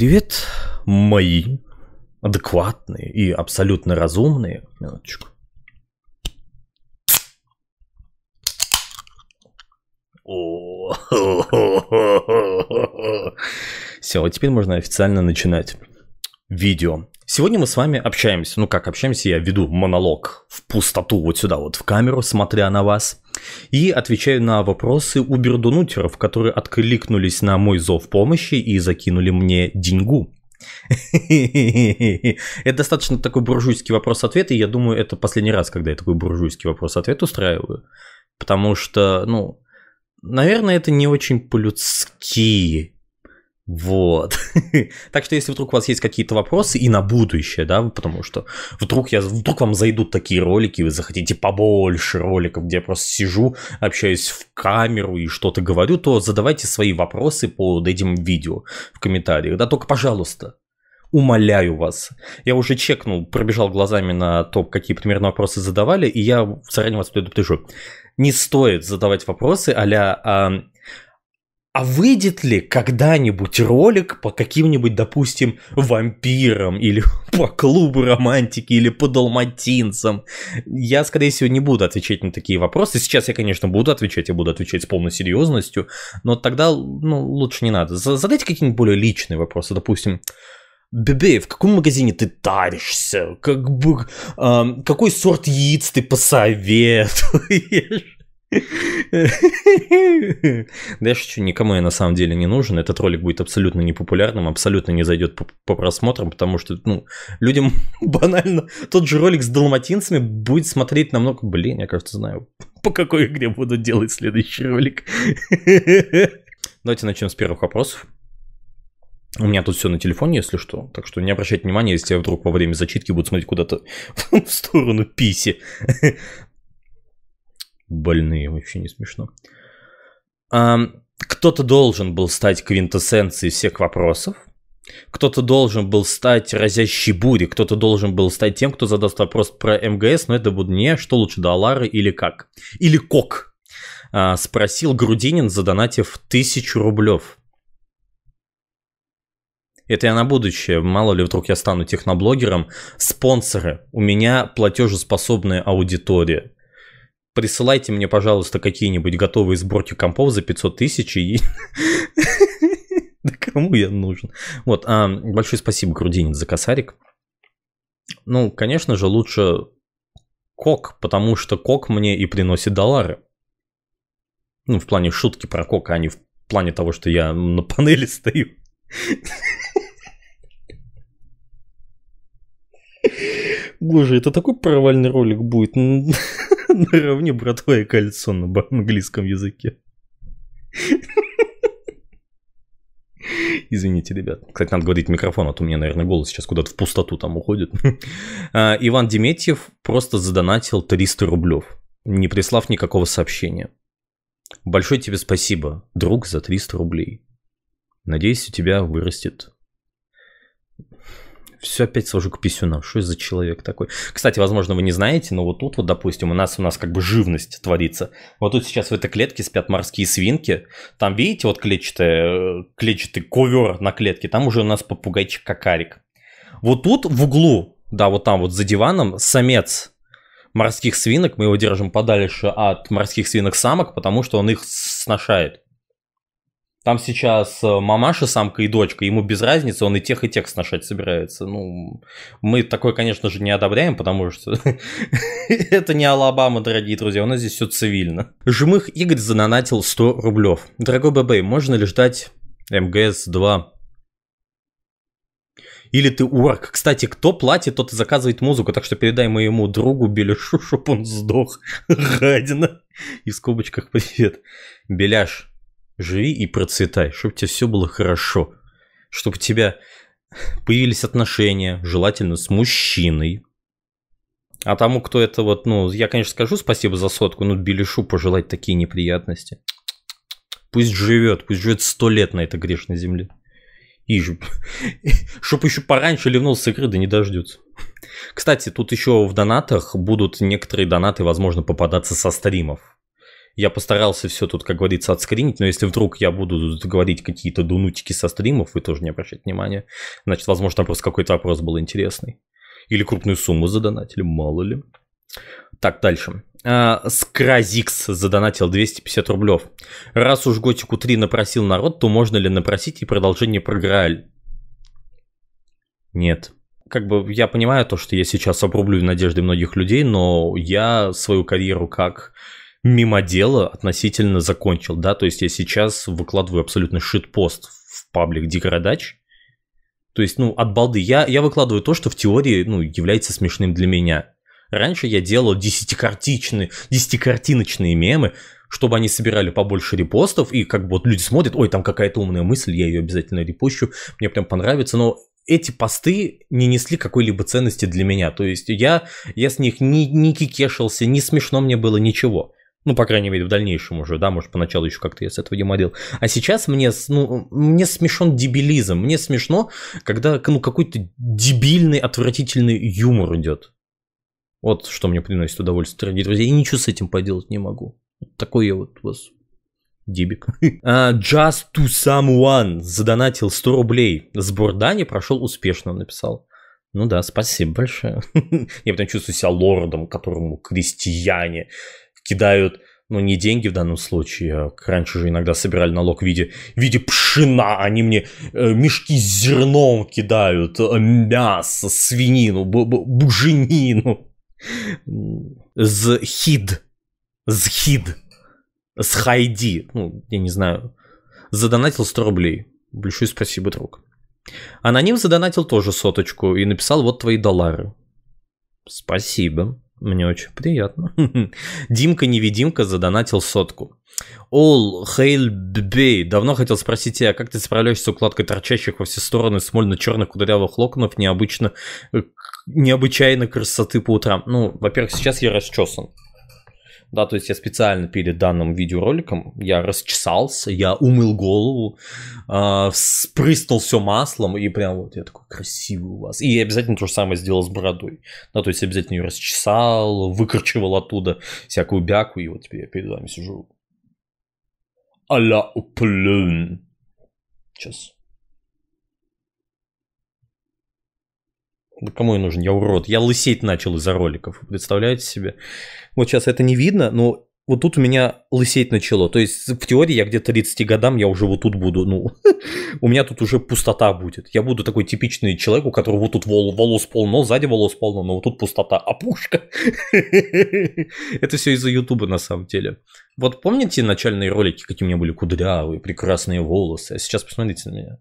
Привет, мои адекватные и абсолютно разумные. Минуточку. Все, вот теперь можно официально начинать видео. Сегодня мы с вами общаемся. Ну как общаемся, я веду монолог в пустоту вот сюда вот в камеру, смотря на вас. И отвечаю на вопросы у бердунутеров, которые откликнулись на мой зов помощи и закинули мне деньгу. Это достаточно такой буржуйский вопрос-ответ, и я думаю, это последний раз, когда я такой буржуйский вопрос-ответ устраиваю. Потому что, ну, наверное, это не очень по-людски вот. так что, если вдруг у вас есть какие-то вопросы и на будущее, да, потому что вдруг, я, вдруг вам зайдут такие ролики, вы захотите побольше роликов, где я просто сижу, общаюсь в камеру и что-то говорю, то задавайте свои вопросы под этим видео в комментариях. Да, только, пожалуйста, умоляю вас. Я уже чекнул, пробежал глазами на то, какие примерно вопросы задавали, и я заранее вас предупрежу. Не стоит задавать вопросы а-ля... А, а выйдет ли когда-нибудь ролик по каким-нибудь, допустим, вампирам или по клубу романтики или по долматинцам? Я, скорее всего, не буду отвечать на такие вопросы. Сейчас я, конечно, буду отвечать, я буду отвечать с полной серьезностью, но тогда ну, лучше не надо. Задайте какие-нибудь более личные вопросы, допустим. Бебе, в каком магазине ты таришься? Как бы, э, какой сорт яиц ты посоветуешь? Да я шучу, никому я на самом деле не нужен. Этот ролик будет абсолютно непопулярным, абсолютно не зайдет по, просмотрам, потому что, ну, людям банально тот же ролик с далматинцами будет смотреть намного... Блин, я, кажется, знаю, по какой игре буду делать следующий ролик. Давайте начнем с первых вопросов. У меня тут все на телефоне, если что. Так что не обращайте внимания, если я вдруг во время зачитки буду смотреть куда-то в сторону писи больные, вообще не смешно. Кто-то должен был стать квинтэссенцией всех вопросов, кто-то должен был стать разящей бурей, кто-то должен был стать тем, кто задаст вопрос про МГС, но это будет не что лучше, доллары или как. Или кок. А, спросил Грудинин, задонатив тысячу рублев. Это я на будущее, мало ли вдруг я стану техноблогером. Спонсоры, у меня платежеспособная аудитория присылайте мне, пожалуйста, какие-нибудь готовые сборки компов за 500 тысяч и... Да кому я нужен? Вот, а, большое спасибо, Грудинин, за косарик. Ну, конечно же, лучше кок, потому что кок мне и приносит доллары. Ну, в плане шутки про кока, а не в плане того, что я на панели стою. Боже, это такой провальный ролик будет. наравне братва и кольцо на английском языке. Извините, ребят. Кстати, надо говорить микрофон, а то у меня, наверное, голос сейчас куда-то в пустоту там уходит. А, Иван Деметьев просто задонатил 300 рублев, не прислав никакого сообщения. Большое тебе спасибо, друг, за 300 рублей. Надеюсь, у тебя вырастет все опять сложу к писюнам. Что я за человек такой? Кстати, возможно, вы не знаете, но вот тут вот, допустим, у нас у нас как бы живность творится. Вот тут сейчас в этой клетке спят морские свинки. Там, видите, вот клетчатый, э, клетчатый ковер на клетке. Там уже у нас попугайчик кокарик. Вот тут в углу, да, вот там вот за диваном самец морских свинок. Мы его держим подальше от морских свинок самок, потому что он их сношает. Там сейчас э, мамаша, самка и дочка, ему без разницы, он и тех, и тех сношать собирается. Ну, мы такое, конечно же, не одобряем, потому что это не Алабама, дорогие друзья, у нас здесь все цивильно. Жмых Игорь занонатил 100 рублев. Дорогой ББ, можно ли ждать МГС-2? Или ты орк. Кстати, кто платит, тот и заказывает музыку, так что передай моему другу Беляшу, чтоб он сдох. Гадина. И в скобочках привет. Беляш, Живи и процветай, чтобы тебе все было хорошо. Чтобы у тебя появились отношения, желательно с мужчиной. А тому, кто это вот, ну, я, конечно, скажу спасибо за сотку, но Белишу пожелать такие неприятности. Пусть живет, пусть живет сто лет на этой грешной земле. И чтобы еще пораньше ливнул с игры, да не дождется. Кстати, тут еще в донатах будут некоторые донаты, возможно, попадаться со стримов. Я постарался все тут, как говорится, отскринить, но если вдруг я буду говорить какие-то дунутики со стримов, вы тоже не обращайте внимания. Значит, возможно, там просто какой-то вопрос был интересный. Или крупную сумму задонатили, мало ли. Так, дальше. А, Скразикс задонатил 250 рублев. Раз уж Готику 3 напросил народ, то можно ли напросить и продолжение про Грааль? Нет. Как бы я понимаю то, что я сейчас обрублю надежды многих людей, но я свою карьеру как мимо дела относительно закончил, да, то есть я сейчас выкладываю абсолютно шитпост в паблик Деградач, то есть, ну, от балды. Я, я выкладываю то, что в теории, ну, является смешным для меня. Раньше я делал десятикартичные, десятикартиночные мемы, чтобы они собирали побольше репостов, и как бы вот люди смотрят, ой, там какая-то умная мысль, я ее обязательно репощу, мне прям понравится, но эти посты не несли какой-либо ценности для меня, то есть я, я с них не, не кикешился, не смешно мне было, ничего. Ну, по крайней мере, в дальнейшем уже, да, может, поначалу еще как-то я с этого деморил. А сейчас мне, ну, мне смешон дебилизм. Мне смешно, когда, ну, какой-то дебильный, отвратительный юмор идет. Вот что мне приносит удовольствие, дорогие друзья. И ничего с этим поделать не могу. Вот такой я вот у вас дебик. Uh, just to someone задонатил 100 рублей. Сбор Дани прошел успешно, написал. Ну да, спасибо большое. я потом чувствую себя лордом, которому крестьяне кидают ну, не деньги в данном случае, а раньше же иногда собирали налог в виде, в виде пшена, они мне э, мешки с зерном кидают, э, мясо, свинину, б- б- буженину. Зхид. Зхид. Схайди. Ну, я не знаю. Задонатил 100 рублей. Большое спасибо, друг. Аноним задонатил тоже соточку и написал вот твои доллары. Спасибо. Мне очень приятно. Димка-невидимка задонатил сотку. All Hail Bay. Давно хотел спросить тебя, как ты справляешься с укладкой торчащих во все стороны смольно-черных кудрявых локонов необычно, э, необычайной красоты по утрам? Ну, во-первых, сейчас я расчесан. Да, то есть я специально перед данным видеороликом, я расчесался, я умыл голову, э, а, спрыснул все маслом, и прям вот я такой красивый у вас. И я обязательно то же самое сделал с бородой. Да, то есть обязательно ее расчесал, выкручивал оттуда всякую бяку, и вот теперь я перед вами сижу. Аля уплюн. Сейчас. Да кому я нужен? Я урод. Я лысеть начал из-за роликов. Представляете себе? Вот сейчас это не видно, но вот тут у меня лысеть начало. То есть, в теории, я где-то 30 годам, я уже вот тут буду, ну, у меня тут уже пустота будет. Я буду такой типичный человек, у которого вот тут вол, волос полно, сзади волос полно, но вот тут пустота, опушка. А это все из-за Ютуба на самом деле. Вот помните начальные ролики, какие у меня были кудрявые, прекрасные волосы? А сейчас посмотрите на меня.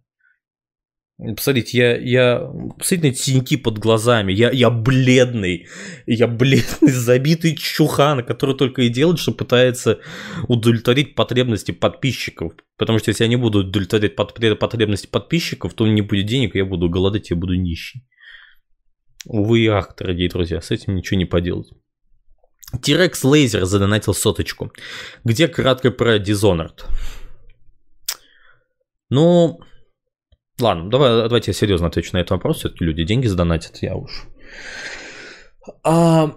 Посмотрите, я, я, посмотрите на эти синяки под глазами, я, я бледный, я бледный, забитый чухан, который только и делает, что пытается удовлетворить потребности подписчиков. Потому что если я не буду удовлетворять потребности подписчиков, то не будет денег, я буду голодать, я буду нищий. Увы и ах, дорогие друзья, с этим ничего не поделать. Тирекс Лейзер задонатил соточку. Где кратко про Dishonored? Ну, Ладно, давай, давайте я серьезно отвечу на этот вопрос. Все-таки люди деньги задонатят, я уж. А,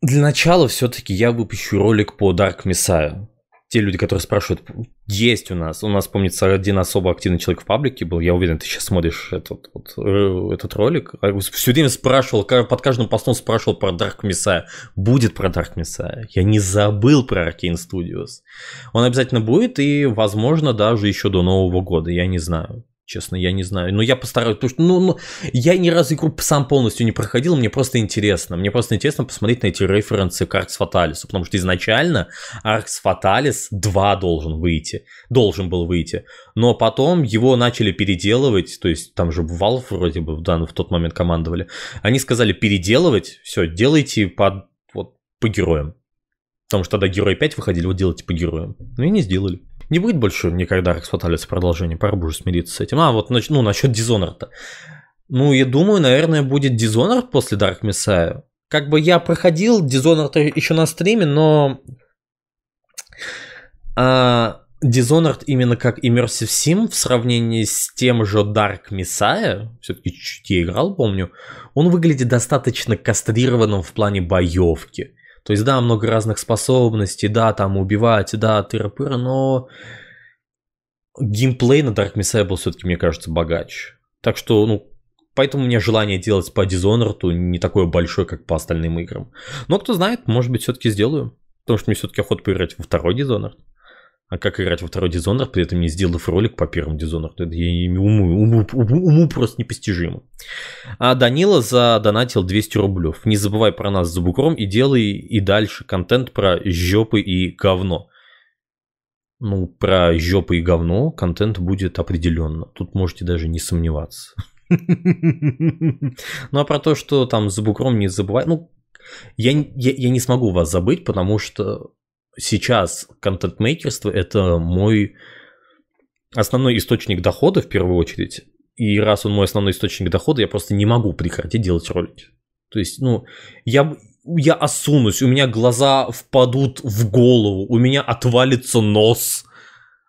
для начала все-таки я выпущу ролик по Dark Messiah. Те люди, которые спрашивают, есть у нас. У нас, помнится, один особо активный человек в паблике был. Я уверен, ты сейчас смотришь этот, вот, э, этот ролик. А, Все время спрашивал, под каждым постом спрашивал про Dark Messiah. Будет про Dark Messiah. Я не забыл про Arkane Studios. Он обязательно будет и, возможно, даже еще до Нового года. Я не знаю. Честно, я не знаю. Но я постараюсь, потому что ну, ну, я ни разу игру сам полностью не проходил, мне просто интересно. Мне просто интересно посмотреть на эти референсы к Аркс Фаталису, потому что изначально Аркс Фаталис 2 должен выйти, должен был выйти. Но потом его начали переделывать, то есть там же Valve вроде бы в, в тот момент командовали. Они сказали переделывать, все, делайте под, вот, по героям. Потому что тогда Герой 5 выходили, вот делайте по героям. Ну и не сделали не будет больше никогда эксплуатации продолжения, пора бы уже смириться с этим. А, вот ну, насчет Dishonored-то. Ну, я думаю, наверное, будет Dishonored после Dark Messiah. Как бы я проходил Dishonored еще на стриме, но... А, Dishonored именно как Immersive Sim в сравнении с тем же Dark Messiah, все-таки чуть я играл, помню, он выглядит достаточно кастрированным в плане боевки. То есть, да, много разных способностей, да, там убивать, да, тыры-пыры, но геймплей на Dark Messiah был все-таки, мне кажется, богаче. Так что, ну, поэтому у меня желание делать по Dishonored не такое большое, как по остальным играм. Но кто знает, может быть, все-таки сделаю. Потому что мне все-таки охота поиграть во второй Dishonored. А как играть во второй Dishonored, при этом не сделав ролик по первому Dishonored? Это я уму, уму, уму просто непостижимо. А Данила задонатил 200 рублев. Не забывай про нас за бугром и делай и дальше контент про жопы и говно. Ну, про жопы и говно контент будет определенно. Тут можете даже не сомневаться. Ну, а про то, что там за бугром не забывай... Ну, я, я не смогу вас забыть, потому что сейчас контент-мейкерство – это мой основной источник дохода в первую очередь. И раз он мой основной источник дохода, я просто не могу прекратить делать ролики. То есть, ну, я, я осунусь, у меня глаза впадут в голову, у меня отвалится нос.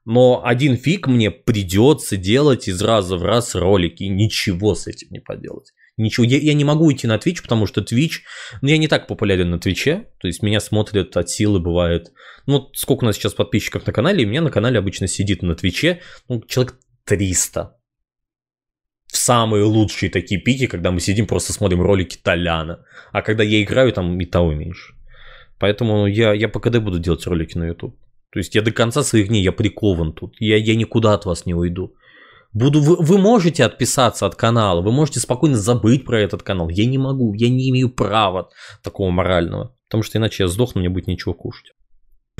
Но один фиг мне придется делать из раза в раз ролики, ничего с этим не поделать ничего. Я, я не могу идти на Twitch, потому что Twitch, ну я не так популярен на Твиче, то есть меня смотрят от силы бывает. Ну сколько у нас сейчас подписчиков на канале, и у меня на канале обычно сидит на Твиче ну, человек 300. В самые лучшие такие пики, когда мы сидим просто смотрим ролики Толяна. А когда я играю, там и того меньше. Поэтому я, я по КД буду делать ролики на YouTube. То есть я до конца своих дней, я прикован тут. Я, я никуда от вас не уйду буду, вы, вы можете отписаться от канала, вы можете спокойно забыть про этот канал. Я не могу, я не имею права такого морального, потому что иначе я сдохну, мне будет ничего кушать.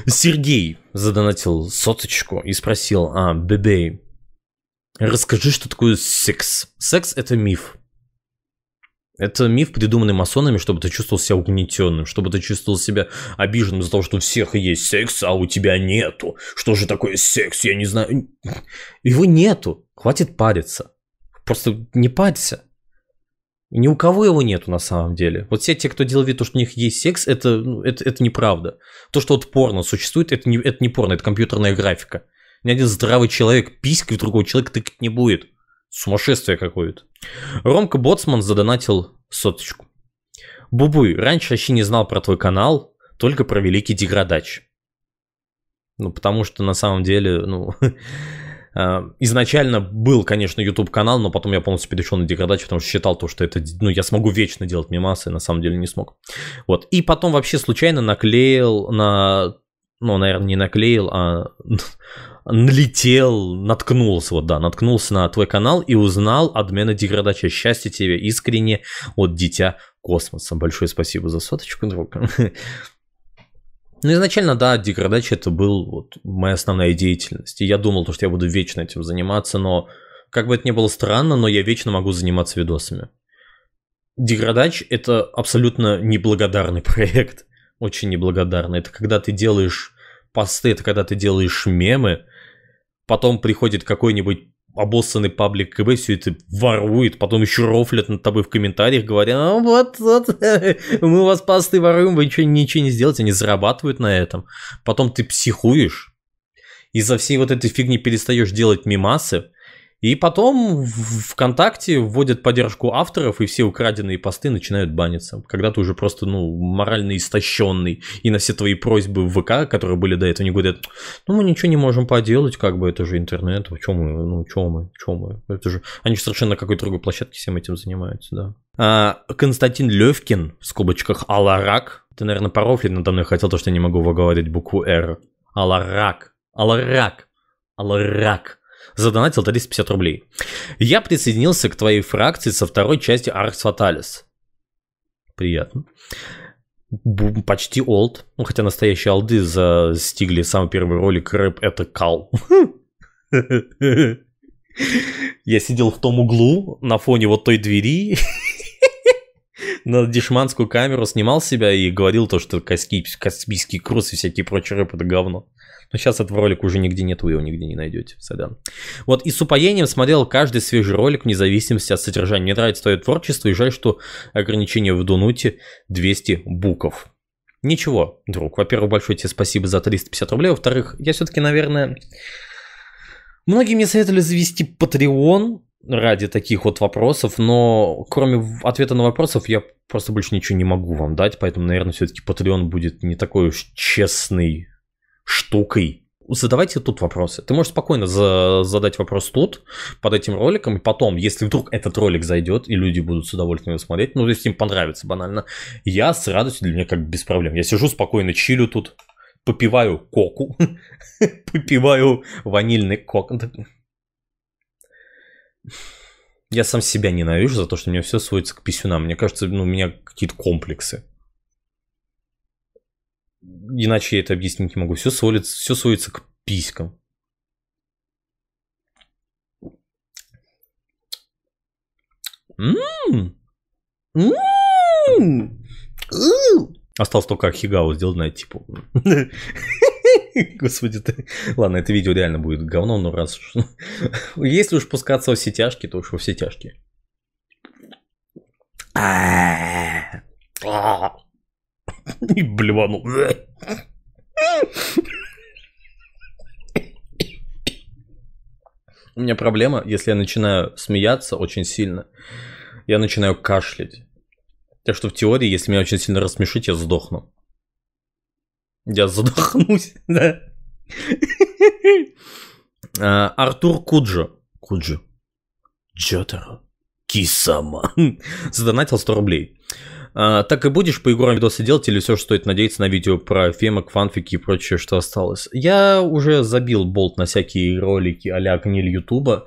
Сергей задонатил соточку и спросил, а, Бебей, расскажи, что такое секс. Секс – это миф. Это миф, придуманный масонами, чтобы ты чувствовал себя угнетенным, чтобы ты чувствовал себя обиженным из-за того, что у всех есть секс, а у тебя нету. Что же такое секс? Я не знаю. Его нету. Хватит париться. Просто не парься. Ни у кого его нету на самом деле. Вот все те, кто делал вид, что у них есть секс, это, ну, это, это неправда. То, что вот порно существует, это не, это не порно, это компьютерная графика. Ни один здравый человек писькой в другого человека тыкать не будет. Сумасшествие какое-то. Ромка Боцман задонатил соточку. Бубуй, раньше вообще не знал про твой канал, только про великий деградач. Ну, потому что на самом деле, ну, Э, изначально был, конечно, YouTube канал, но потом я полностью перешел на деградацию, потому что считал то, что это, ну, я смогу вечно делать мемасы, на самом деле не смог. Вот. И потом вообще случайно наклеил на, ну, наверное, не наклеил, а налетел, наткнулся, вот да, наткнулся на твой канал и узнал отмена деградача. Счастье тебе искренне от Дитя Космоса. Большое спасибо за соточку, друг. Ну, изначально, да, деградача это был вот моя основная деятельность. И я думал, что я буду вечно этим заниматься, но как бы это ни было странно, но я вечно могу заниматься видосами. Деградач – это абсолютно неблагодарный проект. Очень неблагодарный. Это когда ты делаешь посты, это когда ты делаешь мемы, потом приходит какой-нибудь обоссанный паблик КБ все это ворует, потом еще рофлят над тобой в комментариях, говоря, ну вот, вот, мы у вас пасты воруем, вы ничего, ничего не сделаете, они зарабатывают на этом. Потом ты психуешь, из-за всей вот этой фигни перестаешь делать мимасы, и потом ВКонтакте вводят поддержку авторов, и все украденные посты начинают баниться. Когда ты уже просто, ну, морально истощенный, и на все твои просьбы в ВК, которые были до этого, не говорят, ну, мы ничего не можем поделать, как бы, это же интернет, в чем мы, ну, чем мы, чем мы. Это же... Они же совершенно на какой-то другой площадке всем этим занимаются, да. А, Константин Левкин, в скобочках Аларак, ты, наверное, порофлить надо мной хотел, то, что я не могу выговаривать букву «Р». Аларак, Аларак, Аларак задонатил 350 рублей. Я присоединился к твоей фракции со второй части Аркс Фаталис. Приятно. почти олд. Ну, хотя настоящие олды застигли самый первый ролик рэп это кал. Я сидел в том углу на фоне вот той двери на дешманскую камеру снимал себя и говорил то, что Каспийский круз и всякие прочие рэп это говно. Но сейчас этот ролик уже нигде нет, вы его нигде не найдете. Садан. Вот и с упоением смотрел каждый свежий ролик вне зависимости от содержания. Мне нравится твое творчество и жаль, что ограничение в Дунуте 200 буков. Ничего, друг. Во-первых, большое тебе спасибо за 350 рублей. Во-вторых, я все-таки, наверное... Многие мне советовали завести Patreon, ради таких вот вопросов, но кроме ответа на вопросов я просто больше ничего не могу вам дать, поэтому, наверное, все-таки Patreon будет не такой уж честной штукой. Задавайте тут вопросы. Ты можешь спокойно за- задать вопрос тут, под этим роликом, и потом, если вдруг этот ролик зайдет, и люди будут с удовольствием его смотреть, ну, если им понравится банально, я с радостью, для меня как без проблем. Я сижу спокойно, чилю тут, попиваю коку, попиваю ванильный кок. Ну, я сам себя ненавижу за то, что мне все сводится к писюнам. Мне кажется, ну, у меня какие-то комплексы. Иначе я это объяснить не могу. Все сводится, все сводится к писькам. Ммм. м-м-м! м-м-м! Осталось только Ахигао сделать на типу. Господи ты. Ладно, это видео реально будет говно, но раз уж... Ну, если уж пускаться в сетяшки, то уж во все тяжкие. И блеванул. У меня проблема, если я начинаю смеяться очень сильно, я начинаю кашлять. Так что в теории, если меня очень сильно рассмешить, я сдохну. Я задохнусь, да. А, Артур Куджо. Куджо. Джотаро. Кисама. Задонатил 100 рублей. А, так и будешь по играм видосы делать или все, что стоит надеяться на видео про фемок, фанфики и прочее, что осталось? Я уже забил болт на всякие ролики а-ля гниль Ютуба.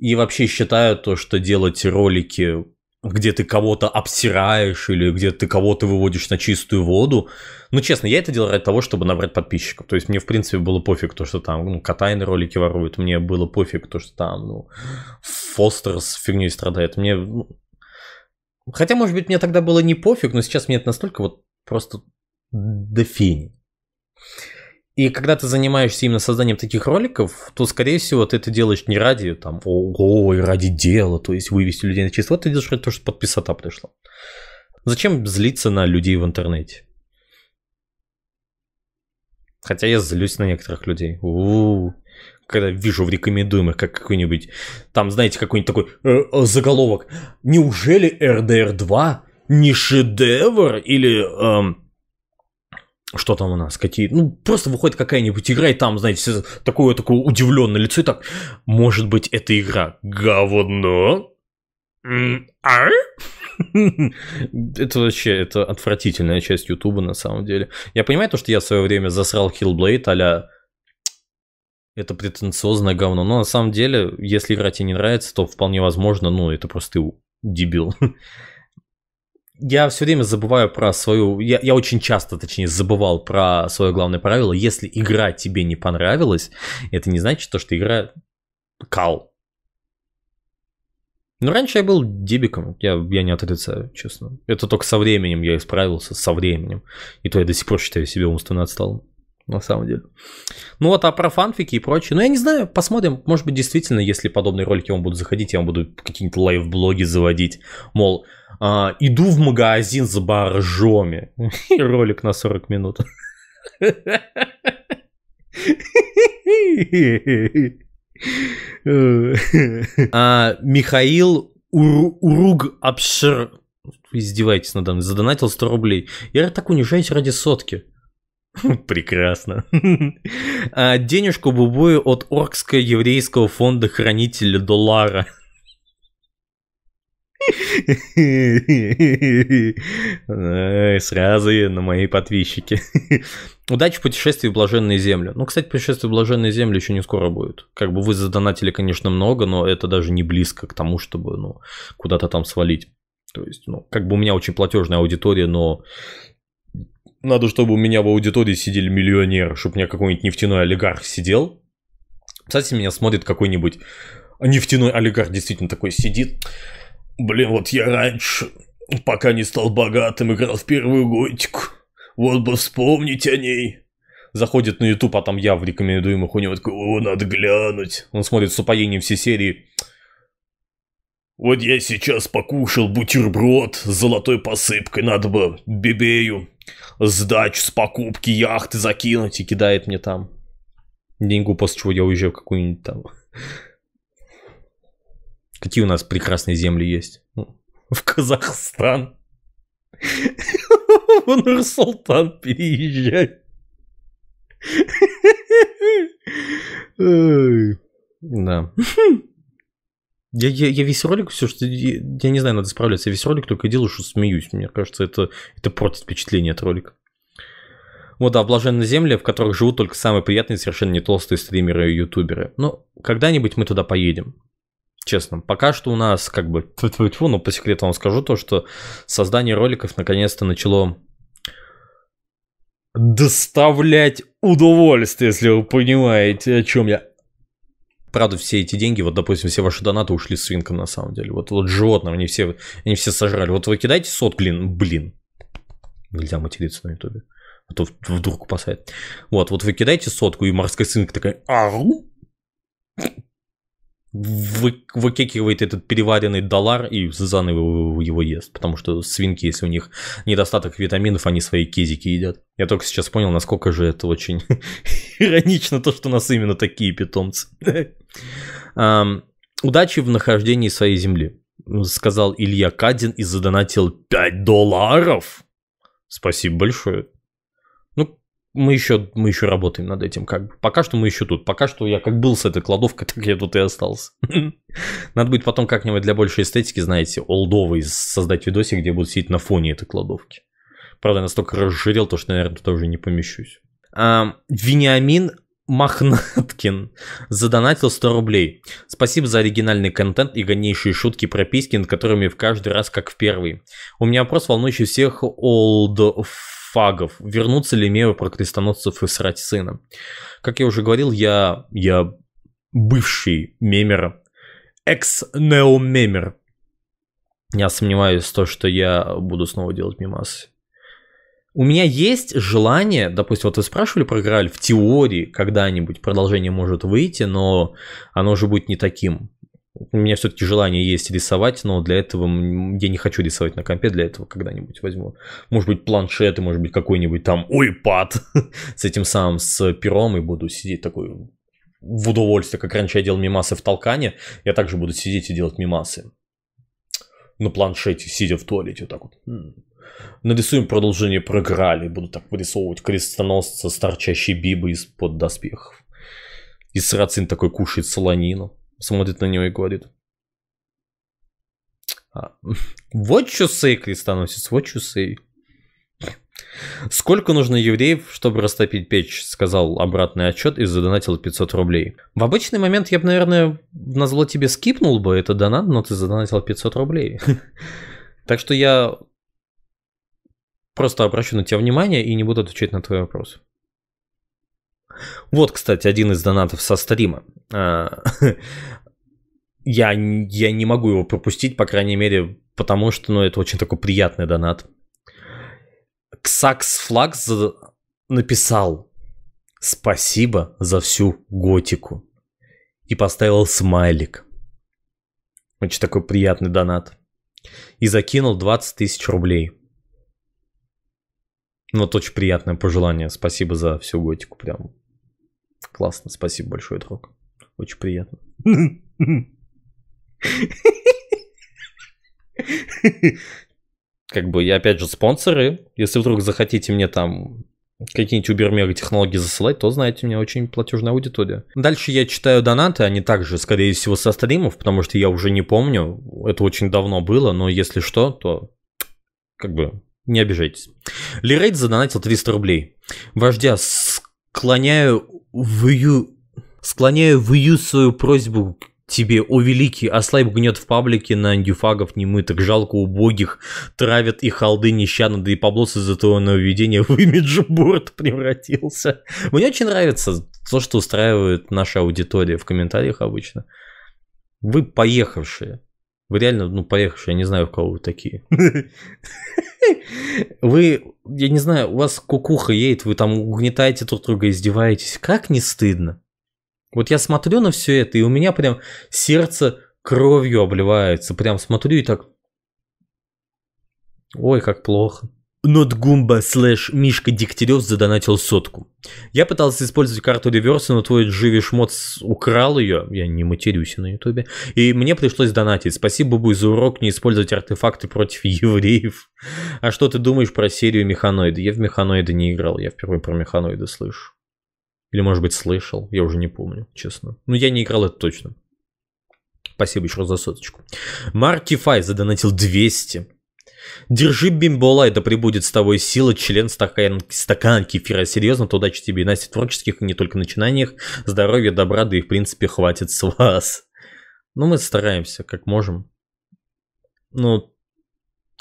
И вообще считаю то, что делать ролики где ты кого-то обсираешь или где ты кого-то выводишь на чистую воду. Ну, честно, я это делал ради того, чтобы набрать подписчиков. То есть мне, в принципе, было пофиг то, что там ну, Катайны ролики воруют, мне было пофиг то, что там ну, Фостер с фигней страдает. Мне... Ну, хотя, может быть, мне тогда было не пофиг, но сейчас мне это настолько вот просто до фени. И когда ты занимаешься именно созданием таких роликов, то, скорее всего, ты это делаешь не ради, там, ого, и ради дела, то есть вывести людей на число, ты делаешь ради того, что подписота пришла. Зачем злиться на людей в интернете? Хотя я злюсь на некоторых людей. У-у-у. Когда вижу в рекомендуемых, как какой-нибудь, там, знаете, какой-нибудь такой э, э, заголовок. Неужели RDR 2 не шедевр или... Эм, что там у нас, какие, ну, просто выходит какая-нибудь игра, и там, знаете, все такое, такое удивленное лицо, и так, может быть, эта игра говно? А? это вообще, это отвратительная часть Ютуба, на самом деле. Я понимаю то, что я в свое время засрал Hillblade а это претенциозное говно, но на самом деле, если игра тебе не нравится, то вполне возможно, ну, это просто ты дебил. я все время забываю про свою... Я, я очень часто, точнее, забывал про свое главное правило. Если игра тебе не понравилась, это не значит то, что игра кал. Ну, раньше я был дебиком, я, я не отрицаю, честно. Это только со временем я исправился, со временем. И то я до сих пор считаю себя умственно отсталым, на самом деле. Ну вот, а про фанфики и прочее, ну я не знаю, посмотрим. Может быть, действительно, если подобные ролики вам будут заходить, я вам буду какие-нибудь лайв-блоги заводить. Мол, а, иду в магазин за боржоми. И ролик на 40 минут. А Михаил Ур- Уруг Абшир издевайтесь надо мной, задонатил 100 рублей. Я так унижаюсь ради сотки. Прекрасно. А, денежку бубую от Оркского еврейского фонда хранителя доллара. Сразу на мои подписчики. Удачи в путешествии в блаженную землю. Ну, кстати, путешествие в блаженную землю еще не скоро будет. Как бы вы задонатили, конечно, много, но это даже не близко к тому, чтобы ну, куда-то там свалить. То есть, ну, как бы у меня очень платежная аудитория, но надо, чтобы у меня в аудитории сидели миллионеры, чтобы у меня какой-нибудь нефтяной олигарх сидел. Кстати, меня смотрит какой-нибудь нефтяной олигарх, действительно такой сидит. Блин, вот я раньше, пока не стал богатым, играл в первую готику. Вот бы вспомнить о ней. Заходит на YouTube, а там я в рекомендуемых у него такой, о, надо глянуть. Он смотрит с упоением все серии. Вот я сейчас покушал бутерброд с золотой посыпкой, надо бы бибею сдачу с покупки яхты закинуть и кидает мне там деньгу, после чего я уезжаю в какую-нибудь там Какие у нас прекрасные земли есть? Ну, в Казахстан. В Нур-Султан переезжай. Да. Я, я, я весь ролик, все, что я, я не знаю, надо справляться. Я весь ролик только делаю, что смеюсь. Мне кажется, это, это портит впечатление от ролика. Вот, да, блаженные земли, в которых живут только самые приятные, совершенно не толстые стримеры и ютуберы. Но когда-нибудь мы туда поедем честно. Пока что у нас как бы, тьфу-тьфу, но по секрету вам скажу то, что создание роликов наконец-то начало доставлять удовольствие, если вы понимаете, о чем я. Правда, все эти деньги, вот, допустим, все ваши донаты ушли свинкам на самом деле. Вот, вот животным они все, они все сожрали. Вот вы кидаете сот, блин, блин. Нельзя материться на ютубе. А то вдруг упасает. Вот, вот вы кидаете сотку, и морская свинка такая, ару, вы, выкекивает этот переваренный доллар и заново его ест, потому что свинки, если у них недостаток витаминов, они свои кезики едят. Я только сейчас понял, насколько же это очень иронично, то, что у нас именно такие питомцы. Удачи в нахождении своей земли, сказал Илья Кадин и задонатил 5 долларов. Спасибо большое мы еще, мы еще работаем над этим, как бы. Пока что мы еще тут. Пока что я как был с этой кладовкой, так я тут и остался. Надо будет потом как-нибудь для большей эстетики, знаете, олдовый создать видосик, где буду сидеть на фоне этой кладовки. Правда, я настолько разжирел, то что, наверное, туда уже не помещусь. Вениамин Махнаткин задонатил 100 рублей. Спасибо за оригинальный контент и гонейшие шутки про Писькин, которыми в каждый раз как в первый. У меня вопрос волнующий всех олдов фагов, Вернуться ли мемы про крестоносцев и срать сына. Как я уже говорил, я, я бывший мемер, экс-неомемер. Я сомневаюсь в том, что я буду снова делать мемасы. У меня есть желание, допустим, вот вы спрашивали про Грааль, в теории когда-нибудь продолжение может выйти, но оно уже будет не таким у меня все-таки желание есть рисовать, но для этого я не хочу рисовать на компе, для этого когда-нибудь возьму. Может быть, планшеты, может быть, какой-нибудь там iPad с этим самым, с пером, и буду сидеть такой в удовольствие, как раньше я делал мимасы в толкане, я также буду сидеть и делать мимасы на планшете, сидя в туалете, вот так вот. Нарисуем продолжение проиграли, буду так вырисовывать крестоносца с торчащей бибой из-под доспехов. И сарацин такой кушает солонину смотрит на него и говорит. А, вот что сей, крестоносец, вот что сей. Сколько нужно евреев, чтобы растопить печь, сказал обратный отчет и задонатил 500 рублей. В обычный момент я бы, наверное, на тебе скипнул бы это донат, но ты задонатил 500 рублей. Так что я просто обращу на тебя внимание и не буду отвечать на твой вопрос. Вот, кстати, один из донатов со стрима. А, я, я не могу его пропустить, по крайней мере, потому что ну, это очень такой приятный донат. Ксакс Флакс написал «Спасибо за всю готику» и поставил смайлик. Очень такой приятный донат. И закинул 20 тысяч рублей. Ну, вот очень приятное пожелание. Спасибо за всю готику, прям Классно, спасибо большое, друг. Очень приятно. Как бы я опять же спонсоры. Если вдруг захотите мне там какие-нибудь убер-мега технологии засылать, то, знаете, у меня очень платежная аудитория. Дальше я читаю донаты, они также, скорее всего, со стримов, потому что я уже не помню, это очень давно было, но если что, то как бы не обижайтесь. Лирейд задонатил 300 рублей. Вождя склоняю вою... склоняю вою свою просьбу к тебе, о великий, ослабь гнет в паблике на андюфагов немытых, жалко убогих, травят и халды нещадно, да и Паблос из-за твоего нововведения в имиджборд превратился. Мне очень нравится то, что устраивает наша аудитория в комментариях обычно. Вы поехавшие. Вы реально, ну, поехавшие, я не знаю, у кого вы такие. Вы, я не знаю, у вас кукуха едет, вы там угнетаете друг друга, издеваетесь. Как не стыдно? Вот я смотрю на все это, и у меня прям сердце кровью обливается. Прям смотрю и так... Ой, как плохо. Нотгумба слэш Мишка Дегтярев задонатил сотку. Я пытался использовать карту реверса, но твой Дживи Шмот украл ее. Я не матерюсь на ютубе. И мне пришлось донатить. Спасибо, Бубу, за урок не использовать артефакты против евреев. А что ты думаешь про серию механоиды? Я в механоиды не играл, я впервые про механоиды слышу. Или, может быть, слышал, я уже не помню, честно. Но я не играл это точно. Спасибо еще раз за соточку. Марки задонатил 200. Держи бимбола, это прибудет с тобой сила, член, стакан, стакан кефира. Серьезно, туда тебе и Настя творческих, и не только начинаниях. Здоровья, добра, да и в принципе хватит с вас. Ну, мы стараемся, как можем. Ну,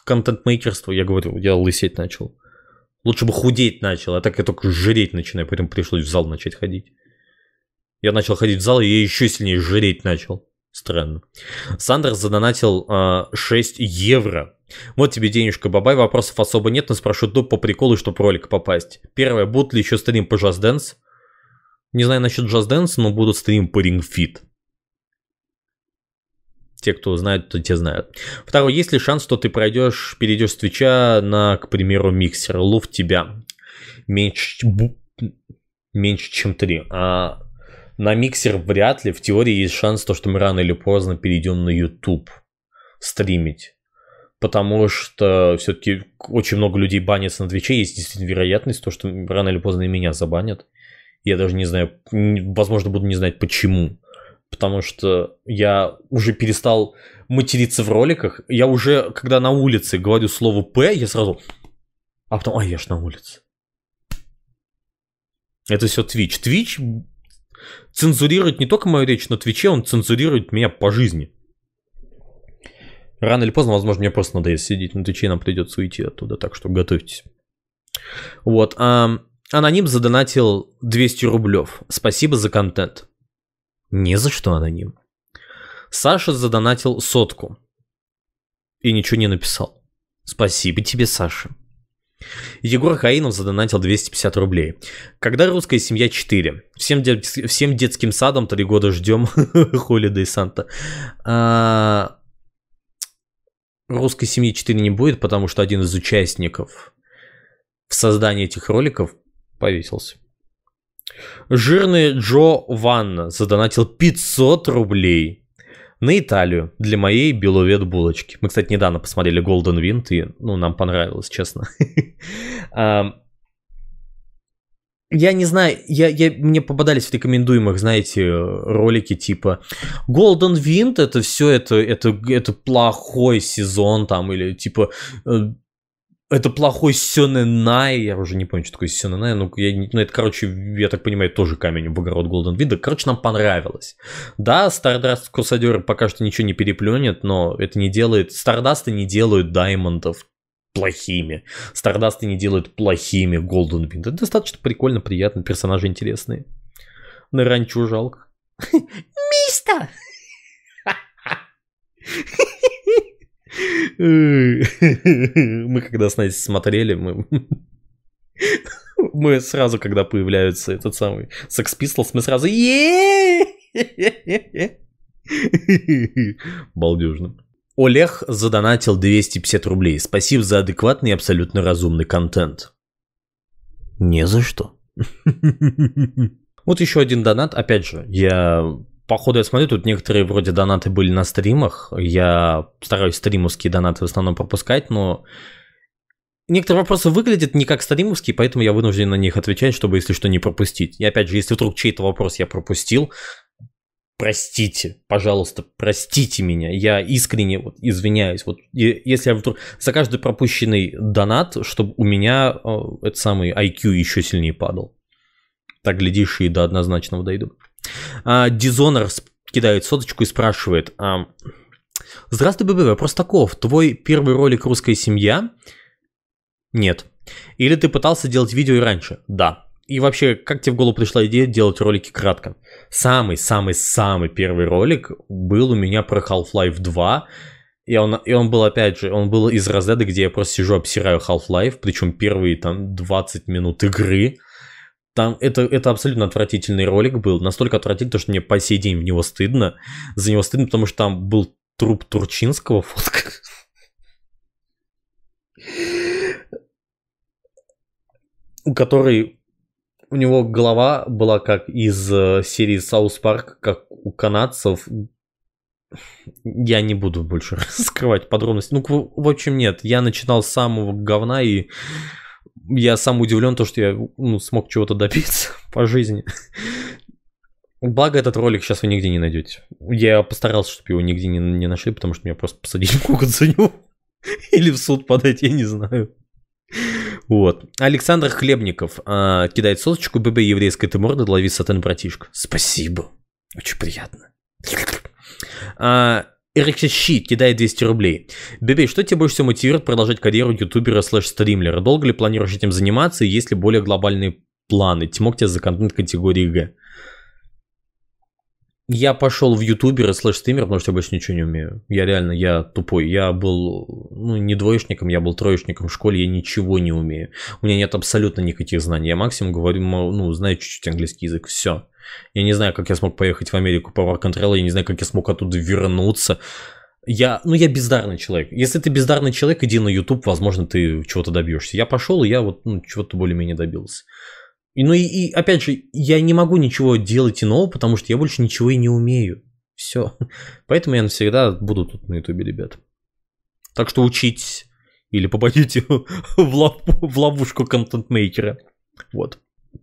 контент-мейкерство, я говорю, я лысеть начал. Лучше бы худеть начал, а так я только жреть начинаю, поэтому пришлось в зал начать ходить. Я начал ходить в зал, и я еще сильнее жреть начал. Странно. Сандер задонатил э, а, 6 евро вот тебе денежка, бабай, вопросов особо нет, но спрошу доп по приколу, чтобы ролик попасть. Первое, будут ли еще стрим по Just Dance? Не знаю насчет Just Dance, но будут стрим по Ring Fit. Те, кто знают, то те знают. Второе, есть ли шанс, что ты пройдешь, перейдешь с Твича на, к примеру, миксер? Лов тебя. Меньше, меньше чем три. А на миксер вряд ли. В теории есть шанс, то, что мы рано или поздно перейдем на YouTube стримить потому что все-таки очень много людей банятся на Твиче, есть действительно вероятность, то, что рано или поздно и меня забанят. Я даже не знаю, возможно, буду не знать почему. Потому что я уже перестал материться в роликах. Я уже, когда на улице говорю слово «п», я сразу... А потом, а я ж на улице. Это все Твич. Твич цензурирует не только мою речь на Твиче, он цензурирует меня по жизни. Рано или поздно, возможно, мне просто надо сидеть на ну, Твиче, нам придется уйти оттуда, так что готовьтесь. Вот. А, аноним задонатил 200 рублев. Спасибо за контент. Не за что, аноним. Саша задонатил сотку. И ничего не написал. Спасибо тебе, Саша. Егор Хаинов задонатил 250 рублей. Когда русская семья 4? Всем, дет... Всем детским садом 3 года ждем Холида и Санта. А русской семьи 4 не будет, потому что один из участников в создании этих роликов повесился. Жирный Джо Ванна задонатил 500 рублей на Италию для моей беловед булочки. Мы, кстати, недавно посмотрели Golden Wind, и ну, нам понравилось, честно. я не знаю, я, я, мне попадались в рекомендуемых, знаете, ролики типа Golden Wind, это все, это, это, это плохой сезон там, или типа э, это плохой Сёнэнай, я уже не помню, что такое Сёнэнай, ну, я, ну, это, короче, я так понимаю, тоже камень в огород Golden Wind, короче, нам понравилось. Да, Стардаст Курсадеры пока что ничего не переплюнет, но это не делает, Стардасты не делают даймондов, плохими. Стардасты не делают плохими Голден Вин. Это достаточно прикольно, приятно, персонажи интересные. На ранчо жалко. Мистер! Мы когда с Настей смотрели, мы... Мы сразу, когда появляются этот самый Sex Pistols, мы сразу... Балдежно. Олег задонатил 250 рублей. Спасибо за адекватный и абсолютно разумный контент. Не за что. Вот еще один донат. Опять же, я походу я смотрю, тут некоторые вроде донаты были на стримах. Я стараюсь стримовские донаты в основном пропускать, но некоторые вопросы выглядят не как стримовские, поэтому я вынужден на них отвечать, чтобы, если что, не пропустить. И опять же, если вдруг чей-то вопрос я пропустил, простите, пожалуйста, простите меня, я искренне вот, извиняюсь. Вот и, если я вдруг за каждый пропущенный донат, чтобы у меня э, этот самый IQ еще сильнее падал. Так, глядишь, и до однозначного дойду. Дизонер а, кидает соточку и спрашивает. А, Здравствуй, ББ, вопрос таков. Твой первый ролик «Русская семья»? Нет. Или ты пытался делать видео и раньше? Да. И вообще, как тебе в голову пришла идея делать ролики кратко? Самый-самый-самый первый ролик был у меня про Half-Life 2. И он, и он был, опять же, он был из разряда, где я просто сижу, обсираю Half-Life, причем первые там 20 минут игры. Там это, это абсолютно отвратительный ролик был. Настолько отвратительный, что мне по сей день в него стыдно. За него стыдно, потому что там был труп Турчинского фотка. у Который у него голова была как из э, серии Саус Парк, как у канадцев. Я не буду больше раскрывать подробности. Ну, в общем, нет. Я начинал с самого говна, и я сам удивлен, то, что я ну, смог чего-то добиться по жизни. Благо, этот ролик сейчас вы нигде не найдете. Я постарался, чтобы его нигде не, не нашли, потому что меня просто посадили в кукол Или в суд подать, я не знаю. Вот. Александр Хлебников а, кидает сосочку. ББ еврейская ты морда, лови сатан, братишка. Спасибо. Очень приятно. А, Эриксищи кидает 200 рублей. Бебей, что тебе больше всего мотивирует продолжать карьеру ютубера слэш-стримлера? Долго ли планируешь этим заниматься и есть ли более глобальные планы? Тимок тебя за контент категории Г я пошел в ютубера слэш стример, потому что я больше ничего не умею. Я реально, я тупой. Я был, ну, не двоечником, я был троечником в школе, я ничего не умею. У меня нет абсолютно никаких знаний. Я максимум говорю, ну, знаю чуть-чуть английский язык, все. Я не знаю, как я смог поехать в Америку по War Control, я не знаю, как я смог оттуда вернуться. Я, ну, я бездарный человек. Если ты бездарный человек, иди на YouTube, возможно, ты чего-то добьешься. Я пошел, и я вот ну, чего-то более-менее добился. И, ну и, и опять же, я не могу ничего делать иного, потому что я больше ничего и не умею. Все. Поэтому я навсегда буду тут на ютубе, ребят. Так что учитесь. Или попадите в, лов, в ловушку контент-мейкера. Вот.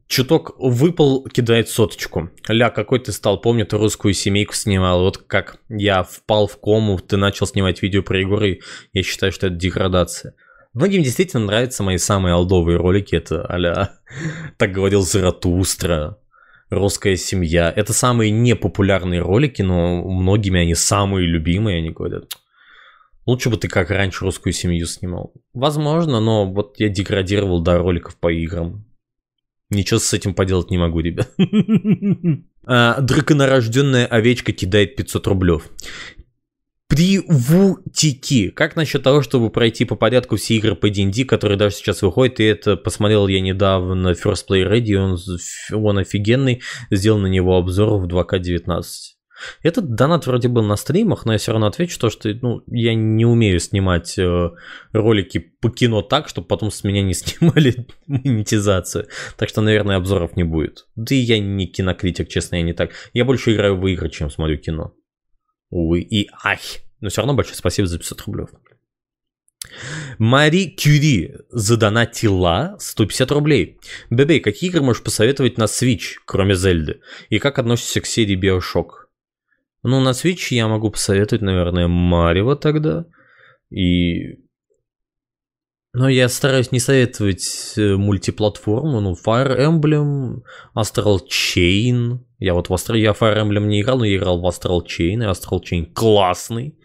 Чуток выпал, кидает соточку. Ля, какой ты стал, помню, ты русскую семейку снимал. Вот как я впал в кому, ты начал снимать видео про Егоры. Я считаю, что это деградация. Многим действительно нравятся мои самые алдовые ролики, это а так говорил Заратустра, русская семья. Это самые непопулярные ролики, но многими они самые любимые, они говорят. Лучше бы ты как раньше русскую семью снимал. Возможно, но вот я деградировал до роликов по играм. Ничего с этим поделать не могу, ребят. А, Драконорожденная овечка кидает 500 рублев. Привутики. Как насчет того, чтобы пройти по порядку все игры по D&D, которые даже сейчас выходят, и это посмотрел я недавно First Play Ready, он, он офигенный, сделал на него обзор в 2К19. Этот донат вроде был на стримах, но я все равно отвечу то, что ну, я не умею снимать э, ролики по кино так, чтобы потом с меня не снимали монетизацию. Так что, наверное, обзоров не будет. Да и я не кинокритик, честно, я не так. Я больше играю в игры, чем смотрю кино. Увы и ах. Но все равно большое спасибо за 500 рублей. Мари Кюри задонатила 150 рублей. Бебей, какие игры можешь посоветовать на Switch, кроме Зельды? И как относишься к серии Bioshock? Ну, на Switch я могу посоветовать, наверное, Марио тогда. И но я стараюсь не советовать э, мультиплатформу, ну, Fire Emblem, Astral Chain. Я вот в Astral... я Fire Emblem не играл, но я играл в Astral Chain, и Astral Chain классный.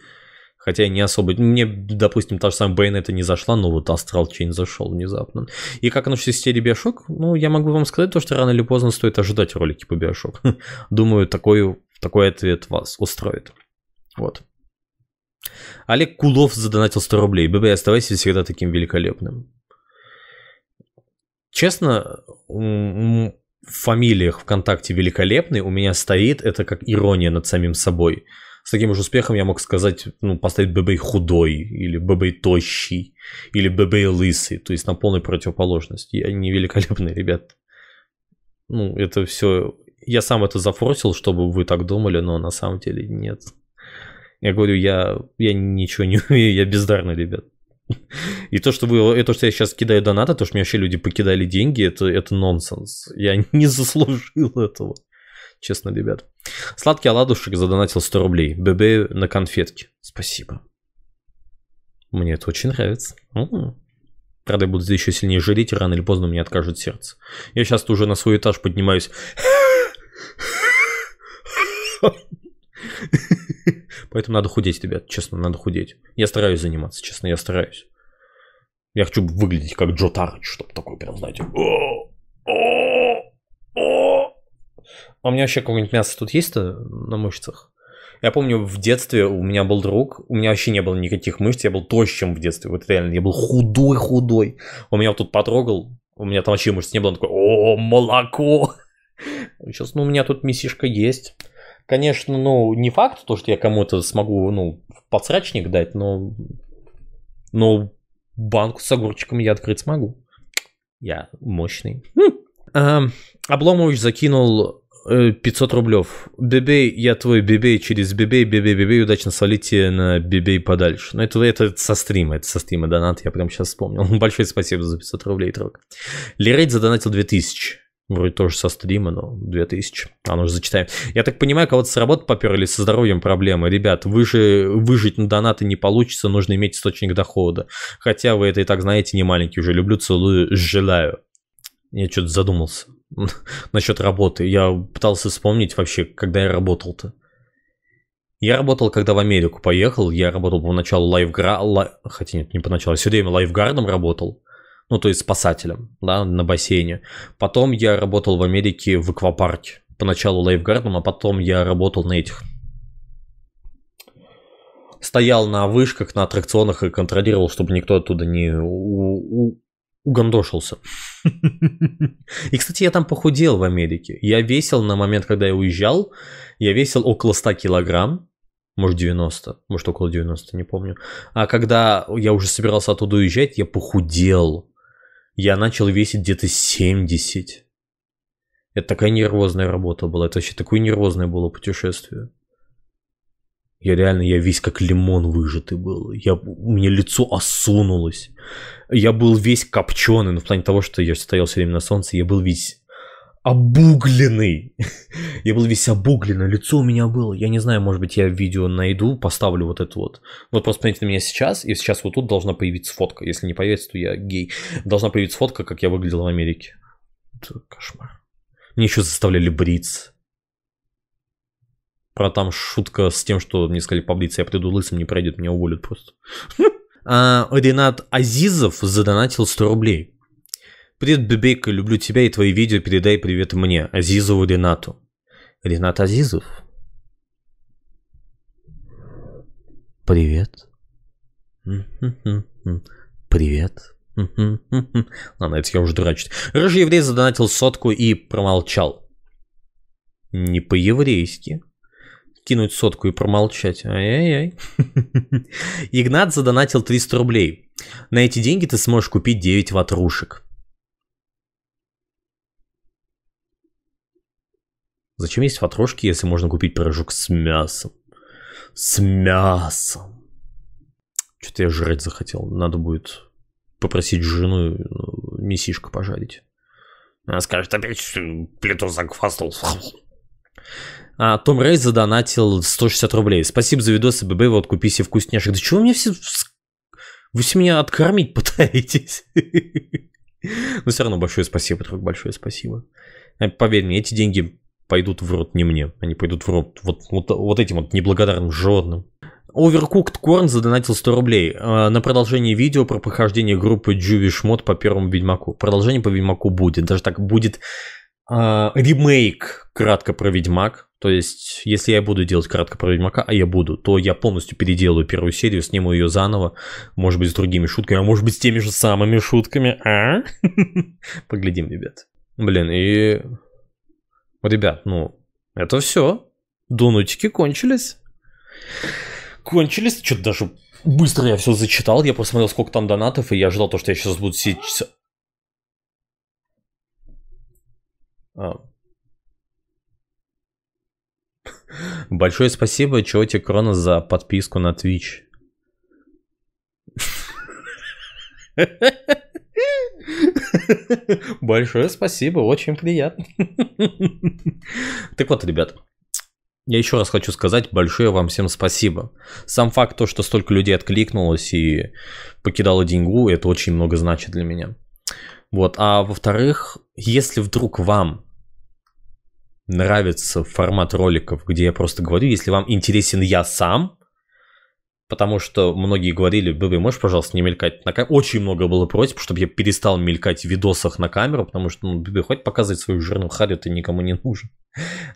Хотя не особо. Мне, допустим, та же самая это не зашла, но вот Astral Chain зашел внезапно. И как оно в системе Bioshock? Ну, я могу вам сказать то, что рано или поздно стоит ожидать ролики по Bioshock. Думаю, такой, такой ответ вас устроит. Вот. Олег Кулов задонатил 100 рублей. ББ, оставайся всегда таким великолепным. Честно, в фамилиях ВКонтакте великолепный у меня стоит, это как ирония над самим собой. С таким же успехом я мог сказать, ну, поставить ББ худой, или ББ тощий, или ББ лысый, то есть на полной противоположность. Я не великолепный, ребят. Ну, это все... Я сам это зафорсил, чтобы вы так думали, но на самом деле нет. Я говорю, я, я ничего не умею, я бездарный, ребят. И то, что вы, это, что я сейчас кидаю донаты, то, что мне вообще люди покидали деньги, это, это нонсенс. Я не заслужил этого. Честно, ребят. Сладкий оладушек задонатил 100 рублей. ББ на конфетке. Спасибо. Мне это очень нравится. М-м. Правда, я буду еще сильнее жалеть, рано или поздно мне откажет сердце. Я сейчас уже на свой этаж поднимаюсь. Поэтому надо худеть, ребят, честно, надо худеть. Я стараюсь заниматься, честно, я стараюсь. Я хочу выглядеть как Джо Тарыч, чтобы такой прям, знаете, а у меня вообще какое-нибудь мясо тут есть-то на мышцах? Я помню, в детстве у меня был друг, у меня вообще не было никаких мышц, я был тощим в детстве, вот реально, я был худой-худой. Он меня вот тут потрогал, у меня там вообще мышц не было, он такой, о, молоко. Сейчас, ну, у меня тут мясишка есть конечно, ну, не факт, то, что я кому-то смогу, ну, подсрачник дать, но, но банку с огурчиком я открыть смогу. Я мощный. Хм. А, Обломович закинул 500 э, рублев. Бебей, я твой бебей через бебей, бебей, бебей, удачно свалите на бебей подальше. Но ну, это, это со стрима, это со стрима донат, я прям сейчас вспомнил. Большое спасибо за 500 рублей, трог. Лирейд задонатил 2000. Вроде тоже со стрима, но 2000. А ну же зачитаем. Я так понимаю, кого-то с работы поперли, со здоровьем проблемы. Ребят, вы же, выжить на донаты не получится, нужно иметь источник дохода. Хотя вы это и так знаете, не маленький уже. Люблю, целую, желаю. Я что-то задумался насчет работы. Я пытался вспомнить вообще, когда я работал-то. Я работал, когда в Америку поехал, я работал поначалу лайфгардом, хотя нет, не поначалу, я все время лайфгардом работал ну, то есть спасателем, да, на бассейне. Потом я работал в Америке в аквапарке, поначалу лайфгардом, а потом я работал на этих стоял на вышках, на аттракционах и контролировал, чтобы никто оттуда не у- у- угандошился. И, кстати, я там похудел в Америке. Я весил на момент, когда я уезжал, я весил около 100 килограмм, может 90, может около 90, не помню. А когда я уже собирался оттуда уезжать, я похудел я начал весить где-то 70. Это такая нервозная работа была, это вообще такое нервозное было путешествие. Я реально, я весь как лимон выжатый был. Я, у меня лицо осунулось. Я был весь копченый, ну, в плане того, что я стоял все время на солнце, я был весь обугленный. я был весь обугленный, лицо у меня было. Я не знаю, может быть, я видео найду, поставлю вот это вот. Ну, вот просто смотрите на меня сейчас, и сейчас вот тут должна появиться фотка. Если не появится, то я гей. Должна появиться фотка, как я выглядел в Америке. Это кошмар. Мне еще заставляли бриться. Про там шутка с тем, что мне сказали побриться, я приду лысым, не пройдет, меня уволят просто. А, Ренат Азизов задонатил 100 рублей. Привет, Бебейка, люблю тебя и твои видео, передай привет мне, Азизову Ренату. Ренат Азизов? Привет. Привет. Ладно, это я уже дурачит. Рыжий еврей задонатил сотку и промолчал. Не по-еврейски. Кинуть сотку и промолчать. Ай-яй-яй. Игнат задонатил 300 рублей. На эти деньги ты сможешь купить 9 ватрушек. Зачем есть фатрошки, если можно купить пирожок с мясом? С мясом. Что-то я жрать захотел. Надо будет попросить жену ну, мясишко пожарить. Она скажет, опять э, плиту заквастал. А, Том Рэй задонатил 160 рублей. Спасибо за видосы, ББ, вот купи себе вкусняшек. Да чего вы меня все... Вы все меня откормить пытаетесь? Но ну, все равно большое спасибо, друг, большое спасибо. Э, поверь мне, эти деньги пойдут в рот не мне, они пойдут в рот вот, вот, вот этим вот неблагодарным животным. Overcooked Корн задонатил 100 рублей э, на продолжение видео про прохождение группы Juvish Mod по первому Ведьмаку. Продолжение по Ведьмаку будет, даже так будет э, ремейк кратко про Ведьмак. То есть, если я буду делать кратко про Ведьмака, а я буду, то я полностью переделаю первую серию, сниму ее заново, может быть, с другими шутками, а может быть, с теми же самыми шутками, а? Поглядим, ребят. Блин, и Ребят, ну, это все. Донутики кончились. Кончились. Что-то даже быстро я все зачитал. Я посмотрел, сколько там донатов, и я ожидал то, что я сейчас буду сидеть А. Большое спасибо, Чоти Крона, за подписку на Twitch. Большое спасибо, очень приятно. Так вот, ребят, я еще раз хочу сказать большое вам всем спасибо. Сам факт то, что столько людей откликнулось и покидало деньгу, это очень много значит для меня. Вот, а во-вторых, если вдруг вам нравится формат роликов, где я просто говорю, если вам интересен я сам, Потому что многие говорили, Бэби, можешь, пожалуйста, не мелькать на камеру? Очень много было просьб, чтобы я перестал мелькать в видосах на камеру, потому что, ну, Бэби, хоть показывать свою жирную харю, ты никому не нужен.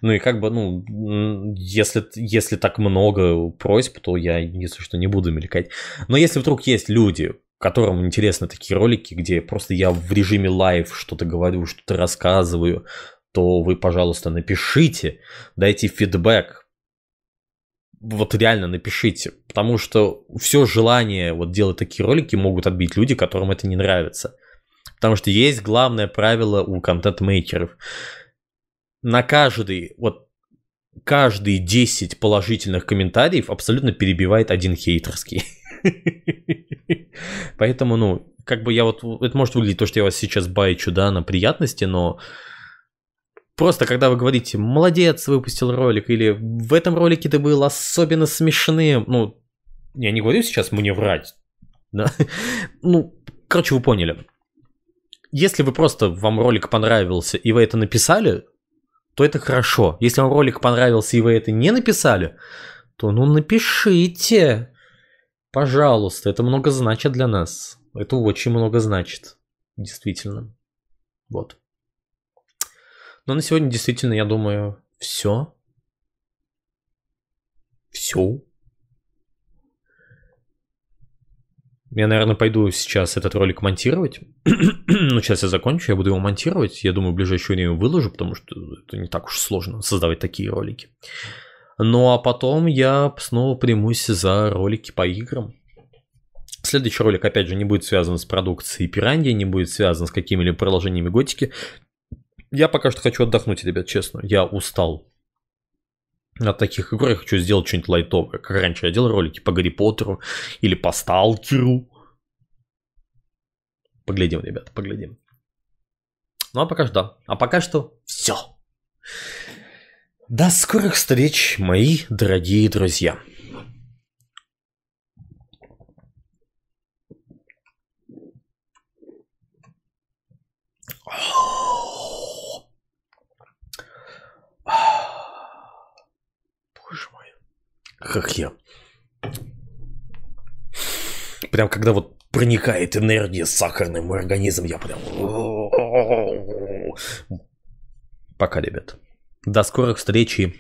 Ну и как бы, ну, если, если так много просьб, то я, если что, не буду мелькать. Но если вдруг есть люди, которым интересны такие ролики, где просто я в режиме лайв что-то говорю, что-то рассказываю, то вы, пожалуйста, напишите, дайте фидбэк, вот реально напишите, потому что все желание вот делать такие ролики могут отбить люди, которым это не нравится. Потому что есть главное правило у контент-мейкеров. На каждый, вот каждые 10 положительных комментариев абсолютно перебивает один хейтерский. Поэтому, ну, как бы я вот, это может выглядеть то, что я вас сейчас байчу, да, на приятности, но Просто когда вы говорите «молодец, выпустил ролик» или «в этом ролике ты был особенно смешным», ну, я не говорю сейчас «мне врать», да? ну, короче, вы поняли. Если вы просто, вам ролик понравился, и вы это написали, то это хорошо. Если вам ролик понравился, и вы это не написали, то ну напишите, пожалуйста, это много значит для нас. Это очень много значит, действительно. Вот. Но на сегодня действительно, я думаю, все. Все. Я, наверное, пойду сейчас этот ролик монтировать. ну, сейчас я закончу, я буду его монтировать. Я думаю, в ближайшее время выложу, потому что это не так уж сложно создавать такие ролики. Ну, а потом я снова примусь за ролики по играм. Следующий ролик, опять же, не будет связан с продукцией пиранди, не будет связан с какими-либо приложениями готики я пока что хочу отдохнуть, ребят, честно. Я устал от таких игр. Я хочу сделать что-нибудь лайтовое. Как раньше я делал ролики по Гарри Поттеру или по Сталкеру. Поглядим, ребят, поглядим. Ну а пока что да. А пока что все. До скорых встреч, мои дорогие друзья. Как я, Прям когда вот проникает энергия с сахарным в организм, я прям... Пока, ребят. До скорых встреч